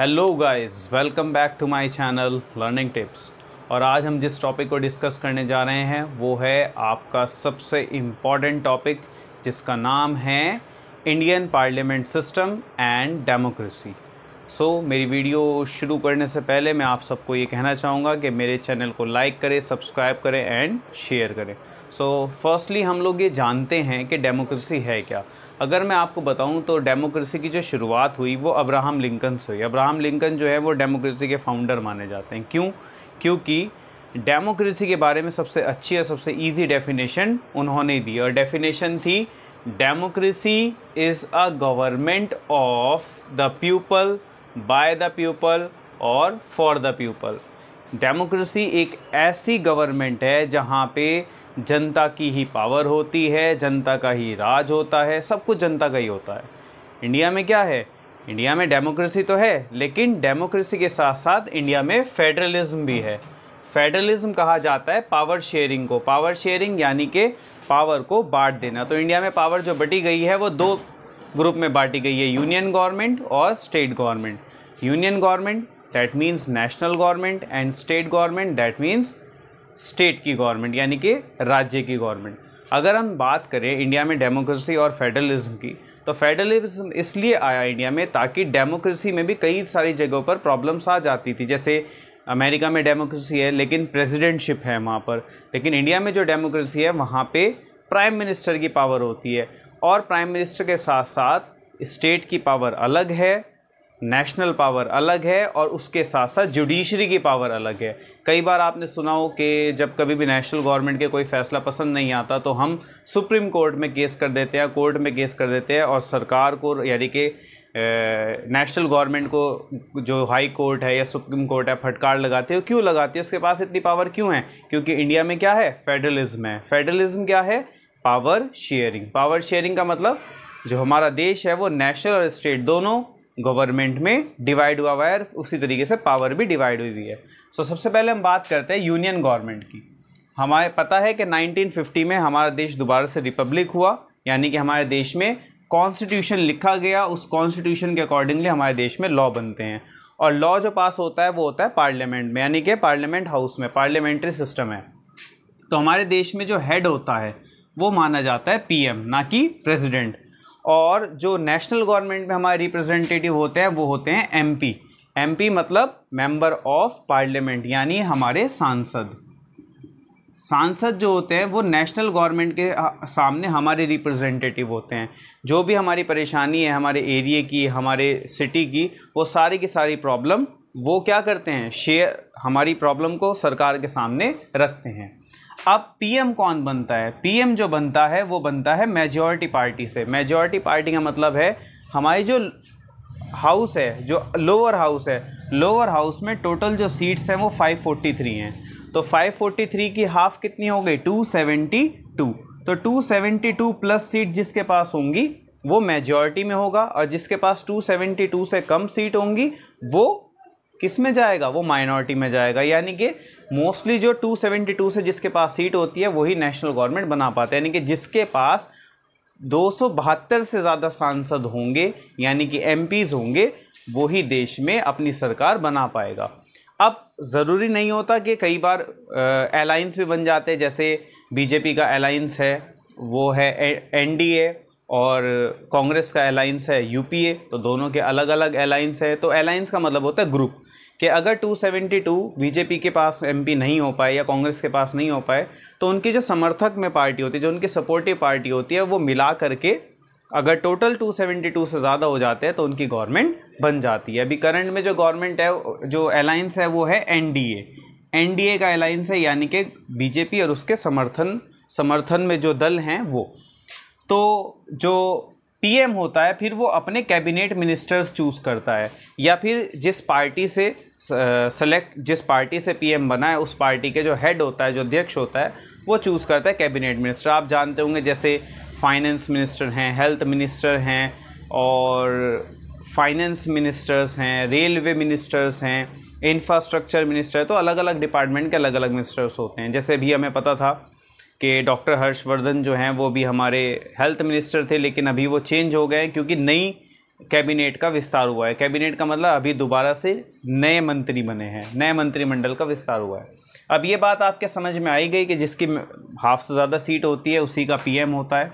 hello guys welcome back to my channel learning tips और आज हम जिस टॉपिक को डिस्कस करने जा रहे हैं वो है आपका सबसे इम्पॉर्टेंट टॉपिक जिसका नाम है Indian parliament system and democracy so मेरी वीडियो शुरू करने से पहले मैं आप सबको ये कहना चाहूँगा कि मेरे चैनल को लाइक करें सब्सक्राइब करें एंड शेयर करें सो so, फर्स्टली हम लोग ये जानते हैं कि डेमोक्रेसी है क्या अगर मैं आपको बताऊं तो डेमोक्रेसी की जो शुरुआत हुई वो अब्राहम लिंकन से हुई अब्राहम लिंकन जो है वो डेमोक्रेसी के फाउंडर माने जाते हैं क्यों क्योंकि डेमोक्रेसी के बारे में सबसे अच्छी और सबसे ईजी डेफिनेशन उन्होंने दी और डेफिनेशन थी democracy is a government of the people by the people और फॉर द पीपल डेमोक्रेसी एक ऐसी गवर्नमेंट है जहाँ पे जनता की ही पावर होती है जनता का ही राज होता है सब कुछ जनता का ही होता है इंडिया में क्या है इंडिया में डेमोक्रेसी तो है लेकिन डेमोक्रेसी के साथ साथ इंडिया में फेडरलिज्म भी है फेडरलिज्म कहा जाता है पावर शेयरिंग को पावर शेयरिंग यानी कि पावर को बांट देना तो इंडिया में पावर जो बटी गई है वो दो ग्रुप में बांटी गई है यूनियन गवर्नमेंट और state government union government that means national government and state government that means state की गवर्नमेंट यानी कि राज्य की गवर्नमेंट अगर हम बात करें इंडिया में डेमोक्रेसी और फेडरलिज्म की तो फेडरलिज्म इसलिए आया इंडिया में ताकि डेमोक्रेसी में भी कई सारी जगहों पर प्रॉब्लम्स आ जाती थी जैसे अमेरिका में डेमोक्रेसी है लेकिन प्रेसिडेंटशिप है वहाँ पर लेकिन इंडिया में जो डेमोक्रेसी है वहाँ पे प्राइम मिनिस्टर की पावर होती है और प्राइम मिनिस्टर के साथ साथ स्टेट की पावर अलग है नेशनल पावर अलग है और उसके साथ साथ जुडिशरी की पावर अलग है कई बार आपने सुना हो कि जब कभी भी नेशनल गवर्नमेंट के कोई फैसला पसंद नहीं आता तो हम सुप्रीम कोर्ट में केस कर देते हैं कोर्ट में केस कर देते हैं और सरकार को यानी कि नेशनल गवर्नमेंट को जो हाई कोर्ट है या सुप्रीम कोर्ट है फटकार लगाते हो क्यों लगाते हैं उसके पास इतनी पावर क्यों है क्योंकि इंडिया में क्या है फेडरलिज्म है फेडरलिज्म क्या है पावर शेयरिंग पावर शेयरिंग का मतलब जो हमारा देश है वो नेशनल और स्टेट दोनों गवर्नमेंट में डिवाइड हुआ हुआ है उसी तरीके से पावर भी डिवाइड हुई हुई है सो so, सबसे पहले हम बात करते हैं यूनियन गवर्नमेंट की हमारे पता है कि 1950 में हमारा देश दोबारा से रिपब्लिक हुआ यानी कि हमारे देश में कॉन्स्टिट्यूशन लिखा गया उस कॉन्स्टिट्यूशन के अकॉर्डिंगली हमारे देश में लॉ बनते हैं और लॉ जो पास होता है वो होता है पार्लियामेंट में यानी कि पार्लियामेंट हाउस में पार्लियामेंट्री सिस्टम है तो हमारे देश में जो हेड होता है वो माना जाता है पीएम ना कि प्रेसिडेंट और जो नेशनल गवर्नमेंट में हमारे रिप्रेजेंटेटिव होते हैं वो होते हैं एमपी एमपी मतलब मेंबर ऑफ पार्लियामेंट यानी हमारे सांसद सांसद जो होते हैं वो नेशनल गवर्नमेंट के सामने हमारे रिप्रेजेंटेटिव होते हैं जो भी हमारी परेशानी है हमारे एरिए की हमारे सिटी की वो सारी की सारी प्रॉब्लम वो क्या करते हैं शेयर हमारी प्रॉब्लम को सरकार के सामने रखते हैं अब पीएम कौन बनता है पीएम जो बनता है वो बनता है मेजॉरिटी पार्टी से मेजॉरिटी पार्टी का मतलब है हमारी जो हाउस है जो लोअर हाउस है लोअर हाउस में टोटल जो सीट्स हैं वो 543 हैं तो 543 की हाफ़ कितनी हो गई 272 तो 272 प्लस सीट जिसके पास होंगी वो मेजॉरिटी में होगा और जिसके पास 272 से कम सीट होंगी वो किस में जाएगा वो माइनॉरिटी में जाएगा यानी कि मोस्टली जो 272 से जिसके पास सीट होती है वही नेशनल गवर्नमेंट बना पाते हैं यानी कि जिसके पास दो से ज़्यादा सांसद होंगे यानी कि एम होंगे वही देश में अपनी सरकार बना पाएगा अब ज़रूरी नहीं होता कि कई बार अलाइंस भी बन जाते हैं जैसे बीजेपी का अलाइंस है वो है एनडीए और कांग्रेस का अलाइंस है यूपीए तो दोनों के अलग अलग अलाइंस है तो अलाइंस का मतलब होता है ग्रुप कि अगर 272 बीजेपी के पास एमपी नहीं हो पाए या कांग्रेस के पास नहीं हो पाए तो उनकी जो समर्थक में पार्टी होती है जो उनकी सपोर्टिव पार्टी होती है वो मिला करके अगर टोटल 272 से ज़्यादा हो जाते हैं तो उनकी गवर्नमेंट बन जाती है अभी करंट में जो गवर्नमेंट है जो अलायंस है वो है एन डी का अलायंस है यानी कि बीजेपी और उसके समर्थन समर्थन में जो दल हैं वो तो जो पीएम होता है फिर वो अपने कैबिनेट मिनिस्टर्स चूज़ करता है या फिर जिस पार्टी से सेलेक्ट जिस पार्टी से पीएम बना है उस पार्टी के जो हेड होता है जो अध्यक्ष होता है वो चूज़ करता है कैबिनेट मिनिस्टर आप जानते होंगे जैसे फाइनेंस मिनिस्टर हैं हेल्थ मिनिस्टर हैं और फाइनेंस मिनिस्टर्स हैं रेलवे मिनिस्टर्स हैं इंफ्रास्ट्रक्चर मिनिस्टर तो अलग अलग डिपार्टमेंट के अलग अलग मिनिस्टर्स होते हैं जैसे भी हमें पता था कि डॉक्टर हर्षवर्धन जो हैं वो भी हमारे हेल्थ मिनिस्टर थे लेकिन अभी वो चेंज हो गए हैं क्योंकि नई कैबिनेट का विस्तार हुआ है कैबिनेट का मतलब अभी दोबारा से नए मंत्री बने हैं नए मंत्रिमंडल का विस्तार हुआ है अब ये बात आपके समझ में आई गई कि जिसकी हाफ से ज़्यादा सीट होती है उसी का पीएम होता है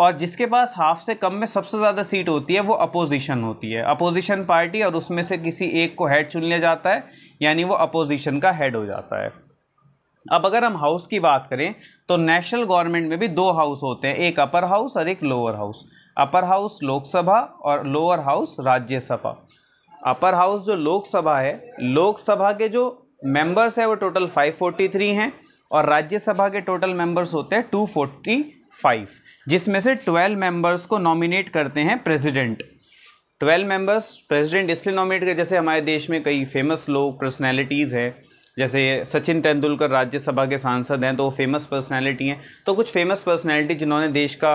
और जिसके पास हाफ से कम में सबसे ज़्यादा सीट होती है वो अपोजिशन होती है अपोजिशन पार्टी और उसमें से किसी एक को हेड चुन लिया जाता है यानी वो अपोजिशन का हेड हो जाता है अब अगर हम हाउस की बात करें तो नेशनल गवर्नमेंट में भी दो हाउस होते हैं एक अपर हाउस और एक lower house upper house Lok Sabha और lower house Rajya Sabha upper house जो लोकसभा है लोकसभा के जो मेंबर्स है वो टोटल 543 हैं और राज्यसभा के टोटल मेंबर्स होते हैं 245 जिसमें से 12 मेंबर्स को नॉमिनेट करते हैं प्रेसिडेंट 12 मेंबर्स प्रेसिडेंट इसलिए नॉमिनेट कर जैसे हमारे देश में कई फेमस लोग पर्सनैलिटीज़ हैं जैसे सचिन तेंदुलकर राज्यसभा के सांसद हैं तो वो फेमस पर्सनैलिटी हैं तो कुछ फेमस पर्सनैलिटी जिन्होंने देश का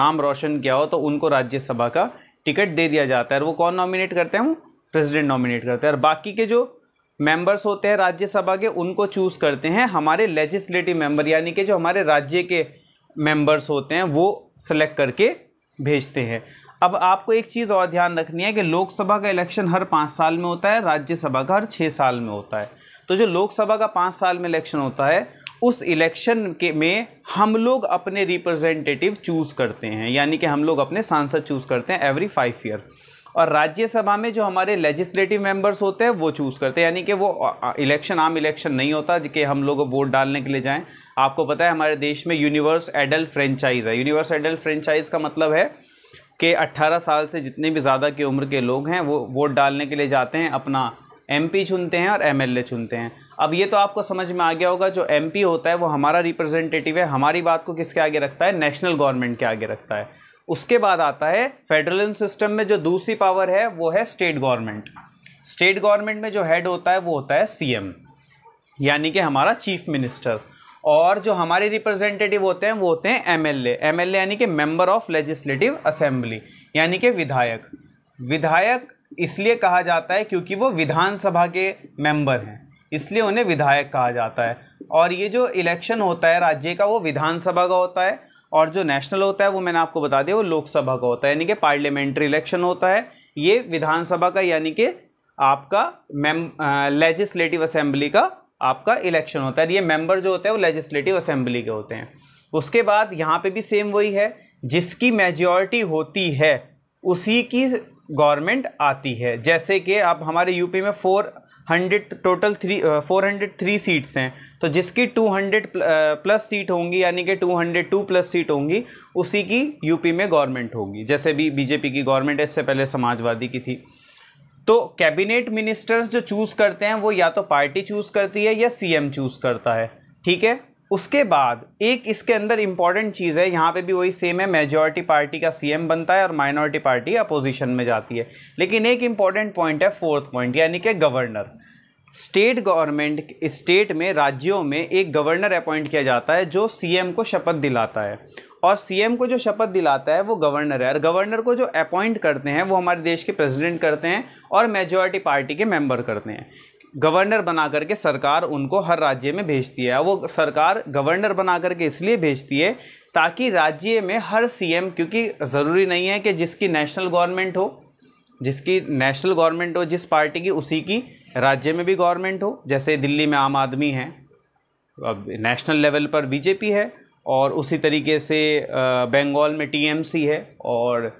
नाम रोशन किया हो तो उनको राज्यसभा का टिकट दे दिया जाता है और वो कौन नॉमिनेट करते हैं वो प्रेसिडेंट नॉमिनेट करते हैं और बाकी के जो मेंबर्स होते हैं राज्यसभा के उनको चूज़ करते हैं हमारे लेजिस्लेटिव मेंबर यानी कि जो हमारे राज्य के मेंबर्स होते हैं वो सिलेक्ट करके भेजते हैं अब आपको एक चीज़ और ध्यान रखनी है कि लोकसभा का इलेक्शन हर पाँच साल में होता है राज्यसभा का हर छः साल में होता है तो जो लोकसभा का पाँच साल में इलेक्शन होता है उस इलेक्शन के में हम लोग अपने रिप्रेजेंटेटिव चूज़ करते हैं यानी कि हम लोग अपने सांसद चूज़ करते हैं एवरी फाइव ईयर और राज्यसभा में जो हमारे लेजिस्लेटिव मेंबर्स होते हैं वो चूज़ करते हैं यानी कि वो इलेक्शन आम इलेक्शन नहीं होता कि हम लोग वोट डालने के लिए जाएं आपको पता है हमारे देश में यूनिवर्स एडल्ट फ्रेंचाइज है यूनिवर्स एडल्ट फ्रेंचाइज का मतलब है कि 18 साल से जितने भी ज़्यादा की उम्र के लोग हैं वो वोट डालने के लिए जाते हैं अपना एमपी चुनते हैं और एमएलए चुनते हैं अब ये तो आपको समझ में आ गया होगा जो एमपी होता है वो हमारा रिप्रेजेंटेटिव है हमारी बात को किसके आगे रखता है नेशनल गवर्नमेंट के आगे रखता है उसके बाद आता है फेडरल सिस्टम में जो दूसरी पावर है वो है स्टेट गवर्नमेंट स्टेट गवर्नमेंट में जो हेड होता है वो होता है सी यानी कि हमारा चीफ मिनिस्टर और जो हमारे रिप्रेजेंटेटिव होते हैं वो होते हैं एमएलए एमएलए यानी कि मेंबर ऑफ लेजिस्लेटिव असेंबली यानी कि विधायक विधायक इसलिए कहा जाता है क्योंकि वो विधानसभा के मेंबर हैं इसलिए उन्हें विधायक कहा जाता है और ये जो इलेक्शन होता है राज्य का वो विधानसभा का होता है और जो नेशनल होता है वो मैंने आपको बता दिया वो लोकसभा का होता है यानी कि पार्लियामेंट्री इलेक्शन होता है ये विधानसभा का यानी कि आपका मेम लेजिस्लेटिव असेंबली का आपका इलेक्शन होता है ये मेंबर जो होते हैं वो लेजिस्लेटिव असेंबली के होते हैं उसके बाद यहाँ पे भी सेम वही है जिसकी मेजॉरिटी होती है उसी की गवर्नमेंट आती है जैसे कि अब हमारे यूपी में four hundred total three four hundred three seats हैं तो जिसकी टू हंड्रेड प्लस सीट होंगी यानी कि two hundred two plus seat होंगी उसी की यूपी में गवर्नमेंट होगी जैसे भी बीजेपी की गवर्नमेंट इससे पहले समाजवादी की थी तो कैबिनेट मिनिस्टर्स जो चूज़ करते हैं वो या तो पार्टी चूज़ करती है या सीएम चूज़ करता है ठीक है उसके बाद एक इसके अंदर इंपॉर्टेंट चीज़ है यहाँ पे भी वही सेम है मेजॉरिटी पार्टी का सीएम बनता है और माइनॉरिटी पार्टी अपोजिशन में जाती है लेकिन एक इंपॉर्टेंट पॉइंट है फोर्थ पॉइंट यानी कि गवर्नर स्टेट गवर्नमेंट स्टेट में राज्यों में एक गवर्नर अपॉइंट किया जाता है जो सीएम को शपथ दिलाता है और सीएम को जो शपथ दिलाता है वो गवर्नर है और गवर्नर को जो अपॉइंट करते हैं वो हमारे देश के प्रेसिडेंट करते हैं और मेजॉरिटी पार्टी के मेंबर करते हैं गवर्नर बना करके सरकार उनको हर राज्य में भेजती है वो सरकार गवर्नर बना करके इसलिए भेजती है ताकि राज्य में हर सीएम क्योंकि ज़रूरी नहीं है कि जिसकी नेशनल गवर्नमेंट हो जिसकी नेशनल गवर्नमेंट हो जिस पार्टी की उसी की राज्य में भी गवर्नमेंट हो जैसे दिल्ली में आम आदमी है अब नेशनल लेवल पर बीजेपी है और उसी तरीके से बंगाल में टीएमसी है और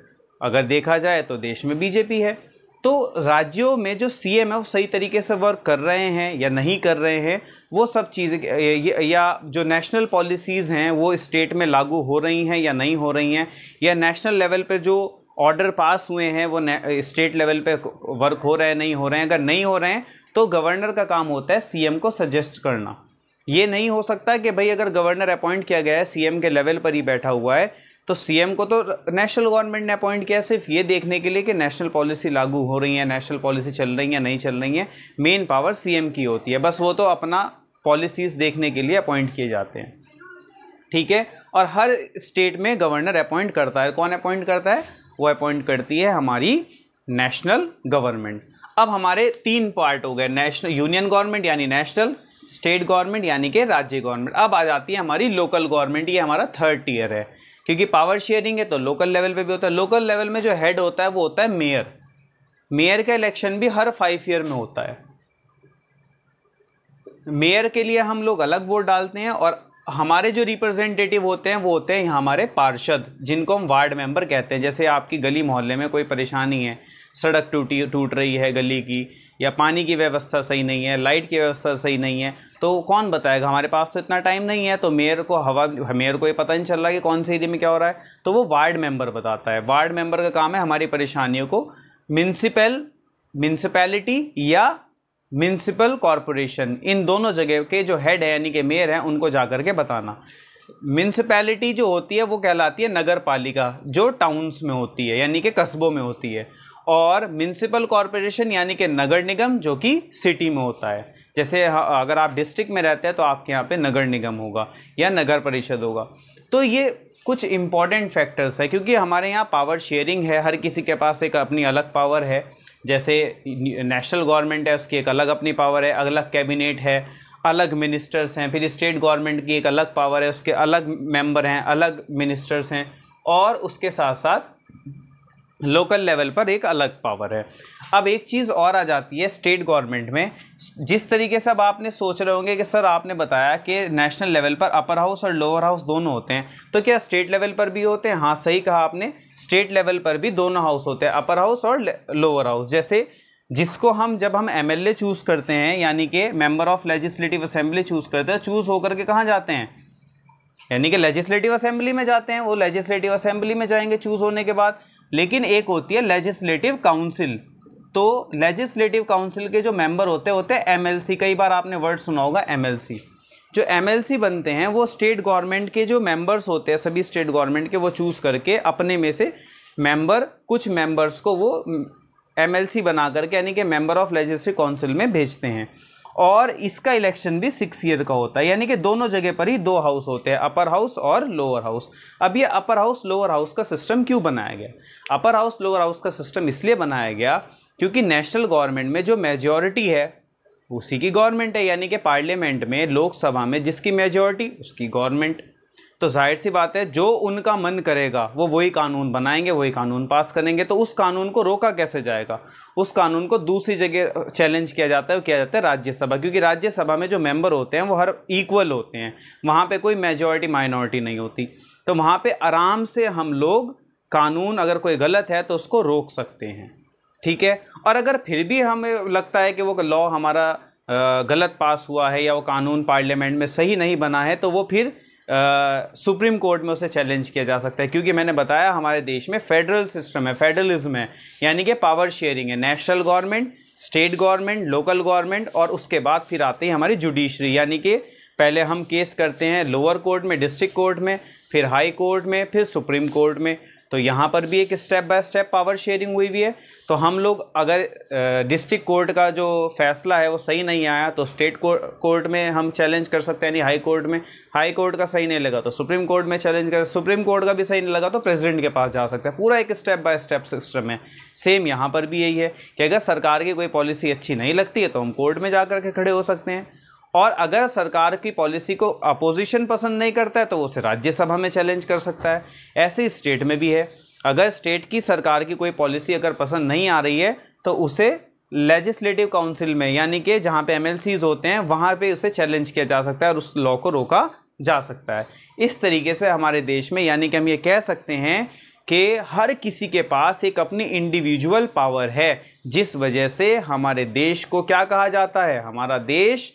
अगर देखा जाए तो देश में बीजेपी है तो राज्यों में जो सी एम है वो सही तरीके से वर्क कर रहे हैं या नहीं कर रहे हैं वो सब चीज़ें या जो नेशनल पॉलिसीज़ हैं वो स्टेट में लागू हो रही हैं या नहीं हो रही हैं या नेशनल लेवल पर जो ऑर्डर पास हुए हैं वो स्टेट लेवल पे वर्क हो रहे हैं नहीं हो रहे हैं अगर नहीं हो रहे हैं तो गवर्नर का काम होता है सीएम को सजेस्ट करना ये नहीं हो सकता कि भाई अगर गवर्नर अपॉइंट किया गया है सीएम के लेवल पर ही बैठा हुआ है तो सीएम को तो नेशनल गवर्नमेंट ने अपॉइंट किया सिर्फ ये देखने के लिए कि नेशनल पॉलिसी लागू हो रही है नेशनल पॉलिसी चल रही है नहीं चल रही है मेन पावर सीएम की होती है बस वो तो अपना पॉलिसीज़ देखने के लिए अपॉइंट किए जाते हैं ठीक है और हर स्टेट में गवर्नर अपॉइंट करता है कौन अपॉइंट करता है वो अपॉइंट करती है हमारी नेशनल गवर्नमेंट अब हमारे तीन पार्ट हो गए नेशनल यूनियन गवर्नमेंट यानी नेशनल स्टेट गवर्नमेंट यानी कि राज्य गवर्नमेंट अब आ जाती है हमारी लोकल गवर्नमेंट ये हमारा थर्ड टीयर है क्योंकि पावर शेयरिंग है तो लोकल लेवल पे भी होता है लोकल लेवल में जो हेड होता है वो होता है मेयर मेयर का इलेक्शन भी हर फाइव ईयर में होता है मेयर के लिए हम लोग अलग वोट डालते हैं और हमारे जो रिप्रेजेंटेटिव होते हैं वो होते हैं हमारे पार्षद जिनको हम वार्ड मेंबर कहते हैं जैसे आपकी गली मोहल्ले में कोई परेशानी है सड़क टूटी टूट रही है गली की या पानी की व्यवस्था सही नहीं है लाइट की व्यवस्था सही नहीं है तो कौन बताएगा हमारे पास तो इतना टाइम नहीं है तो मेयर को हवा मेयर को ये पता नहीं चल रहा कि कौन से एरिया में क्या हो रहा है तो वो वार्ड मेंबर बताता है वार्ड मेंबर का काम है हमारी परेशानियों को म्यूनसिपल म्यूनसिपैलिटी या म्यूनसिपल कॉरपोरेशन इन दोनों जगह के जो हेड है यानी कि मेयर हैं उनको जा के बताना म्यूनसिपैलिटी जो होती है वो कहलाती है नगर पालिका जो टाउन्स में होती है यानी कि कस्बों में होती है और म्यूनसिपल कॉरपोरेशन यानी कि नगर निगम जो कि सिटी में होता है जैसे अगर आप डिस्ट्रिक्ट में रहते हैं तो आपके यहाँ पे नगर निगम होगा या नगर परिषद होगा तो ये कुछ इम्पॉर्टेंट फैक्टर्स है क्योंकि हमारे यहाँ पावर शेयरिंग है हर किसी के पास एक अपनी अलग पावर है जैसे नेशनल गवर्नमेंट है उसकी एक अलग अपनी पावर है अलग कैबिनेट है अलग मिनिस्टर्स हैं फिर स्टेट गवर्नमेंट की एक अलग पावर है उसके अलग मेंबर हैं अलग मिनिस्टर्स हैं और उसके साथ साथ लोकल लेवल पर एक अलग पावर है अब एक चीज़ और आ जाती है स्टेट गवर्नमेंट में जिस तरीके से अब आपने सोच रहे होंगे कि सर आपने बताया कि नेशनल लेवल पर अपर हाउस और लोअर हाउस दोनों होते हैं तो क्या स्टेट लेवल पर भी होते हैं हाँ सही कहा आपने स्टेट लेवल पर भी दोनों हाउस होते हैं अपर हाउस और लोअर हाउस जैसे जिसको हम जब हम एम एल चूज़ करते हैं यानी कि member of legislative assembly choose करते हैं चूज़ तो होकर के कहाँ जाते हैं यानी कि लेजिस्लेटिव असेंबली में जाते हैं वो लेजिस्लेटिव असेंबली में जाएंगे चूज़ होने के बाद लेकिन एक होती है लेजिस्लेटिव काउंसिल तो लेजिस्लेटिव काउंसिल के जो मेंबर होते होते हैं एमएलसी कई बार आपने वर्ड सुना होगा एमएलसी जो एमएलसी बनते हैं वो स्टेट गवर्नमेंट के जो मेंबर्स होते हैं सभी स्टेट गवर्नमेंट के वो चूज़ करके अपने में से मेंबर कुछ मेंबर्स को वो एमएलसी बना करके यानी कि मेंबर ऑफ लेजिस्लेटिव काउंसिल में भेजते हैं और इसका इलेक्शन भी सिक्स ईयर का होता है यानी कि दोनों जगह पर ही दो हाउस होते हैं अपर हाउस और लोअर हाउस अब ये अपर हाउस लोअर हाउस का सिस्टम क्यों बनाया गया अपर हाउस लोअर हाउस का सिस्टम इसलिए बनाया गया क्योंकि नेशनल गवर्नमेंट में जो मेजोरिटी है उसी की गवर्नमेंट है यानी कि पार्लियामेंट में लोकसभा में जिसकी मेजोरिटी उसकी गवर्नमेंट तो जाहिर सी बात है जो उनका मन करेगा वो वही कानून बनाएंगे वही कानून पास करेंगे तो उस कानून को रोका कैसे जाएगा उस कानून को दूसरी जगह चैलेंज किया जाता है वो किया जाता है राज्यसभा क्योंकि राज्यसभा में जो मेंबर होते हैं वो हर इक्वल होते हैं वहाँ पे कोई मेजॉरिटी माइनॉरिटी नहीं होती तो वहाँ पे आराम से हम लोग कानून अगर कोई गलत है तो उसको रोक सकते हैं ठीक है और अगर फिर भी हमें लगता है कि वो लॉ हमारा गलत पास हुआ है या वो कानून पार्लियामेंट में सही नहीं बना है तो वो फिर सुप्रीम कोर्ट में उसे चैलेंज किया जा सकता है क्योंकि मैंने बताया हमारे देश में फेडरल सिस्टम है फेडरलिज्म है यानी कि पावर शेयरिंग है national government state government local government और उसके बाद फिर आती है हमारी जुडिशरी यानी कि पहले हम केस करते हैं लोअर कोर्ट में डिस्ट्रिक्ट कोर्ट में फिर हाई कोर्ट में फिर सुप्रीम कोर्ट में तो यहाँ पर भी एक step by step power sharing हुई हुई है तो हम लोग अगर डिस्ट्रिक्ट कोर्ट का जो फैसला है वो सही नहीं आया तो स्टेट कोर्ट में हम चैलेंज कर सकते हैं यानी हाई कोर्ट में हाई कोर्ट का सही नहीं लगा तो सुप्रीम कोर्ट में चैलेंज कर सुप्रीम कोर्ट का भी सही नहीं लगा तो प्रेसिडेंट के पास जा सकते हैं पूरा एक स्टेप बाय स्टेप सिस्टम है सेम यहाँ पर भी यही है कि अगर सरकार की कोई पॉलिसी अच्छी नहीं लगती है तो हम कोर्ट में जा के खड़े हो सकते हैं और अगर सरकार की पॉलिसी को अपोजिशन पसंद नहीं करता है तो वो उसे राज्यसभा में चैलेंज कर सकता है ऐसे ही स्टेट में भी है अगर स्टेट की सरकार की कोई पॉलिसी अगर पसंद नहीं आ रही है तो उसे लेजिस्लेटिव काउंसिल में यानी कि जहाँ पे एम होते हैं वहाँ पे उसे चैलेंज किया जा सकता है और उस लॉ को रोका जा सकता है इस तरीके से हमारे देश में यानी कि हम ये कह सकते हैं कि हर किसी के पास एक अपनी इंडिविजुअल पावर है जिस वजह से हमारे देश को क्या कहा जाता है हमारा देश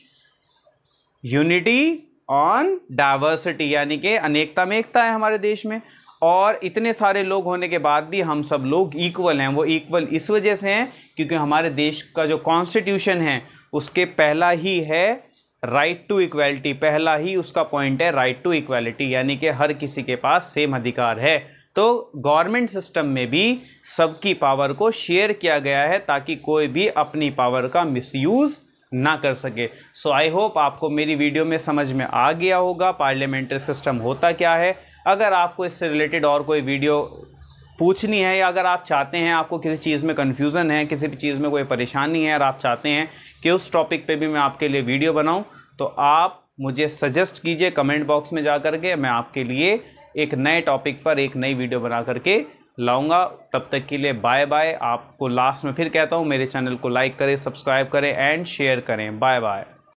यूनिटी ऑन डाइवर्सिटी यानी कि अनेकता में एकता है हमारे देश में और इतने सारे लोग होने के बाद भी हम सब लोग इक्वल हैं वो इक्वल इस वजह से हैं क्योंकि हमारे देश का जो कॉन्स्टिट्यूशन है उसके पहला ही है राइट टू इक्वलिटी पहला ही उसका पॉइंट है राइट टू इक्वलिटी यानी कि हर किसी के पास सेम अधिकार है तो गवर्नमेंट सिस्टम में भी सबकी पावर को शेयर किया गया है ताकि कोई भी अपनी पावर का मिसयूज़ ना कर सके सो आई होप आपको मेरी वीडियो में समझ में आ गया होगा पार्लियामेंट्री सिस्टम होता क्या है अगर आपको इससे रिलेटेड और कोई वीडियो पूछनी है या अगर आप चाहते हैं आपको किसी चीज़ में कन्फ्यूज़न है किसी भी चीज़ में कोई परेशानी है और आप चाहते हैं कि उस टॉपिक पे भी मैं आपके लिए वीडियो बनाऊं तो आप मुझे सजेस्ट कीजिए कमेंट बॉक्स में जा करके मैं आपके लिए एक नए टॉपिक पर एक नई वीडियो बना करके लाऊंगा तब तक के लिए बाय बाय आपको लास्ट में फिर कहता हूँ मेरे चैनल को लाइक करें सब्सक्राइब करें एंड शेयर करें बाय बाय